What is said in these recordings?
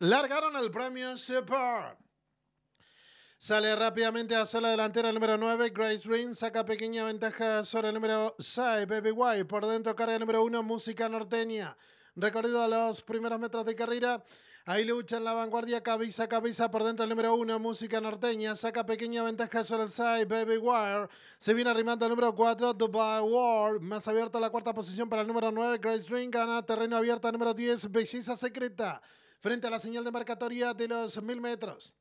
largaron al premio Super! Sale rápidamente hacia la delantera el número 9, Grace Green, saca pequeña ventaja sobre el número 6, Baby Wire. Por dentro carga el número 1, Música Norteña. Recorrido a los primeros metros de carrera. Ahí lucha en la vanguardia, cabeza a cabeza por dentro el número 1, Música Norteña. Saca pequeña ventaja sobre el 6, Baby Wire. Se viene arrimando el número 4, Dubai World. Más abierta la cuarta posición para el número 9, Grace Green. Gana terreno abierto el número 10, Belleza Secreta frente a la señal de marcatoria de los mil metros.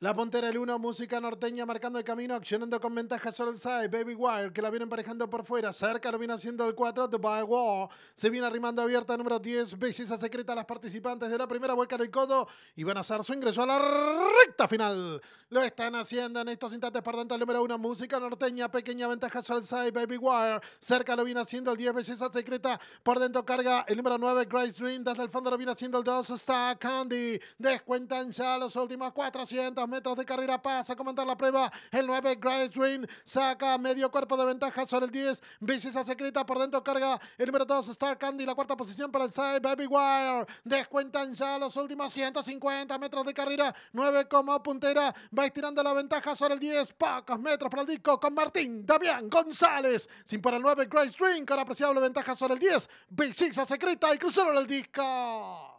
La Pontera el 1, música norteña marcando el camino, accionando con ventaja sobre el Baby Wire que la viene emparejando por fuera. Cerca lo viene haciendo el 4. The By Wall se viene arrimando abierta número 10. Belleza secreta a las participantes de la primera vuelta del codo y van a hacer su ingreso a la recta final. Lo están haciendo en estos instantes, por dentro el número 1, música norteña, pequeña ventaja sobre el Baby Wire cerca lo viene haciendo el 10. Belleza secreta por dentro carga el número 9, Grace Dream. Desde el fondo lo viene haciendo el 2, Star Candy. Descuentan ya los últimos 400 metros de carrera pasa a comentar la prueba. El 9, Grace Green, saca medio cuerpo de ventaja sobre el 10. a secreta por dentro carga el número 2, Star Candy. La cuarta posición para el side Baby Wire. Descuentan ya los últimos 150 metros de carrera. 9 como puntera. Va estirando la ventaja sobre el 10. Pocos metros para el disco con Martín, Damián, González. Sin para el 9, Grace Green con apreciable ventaja sobre el 10. a secreta y cruzaron el disco.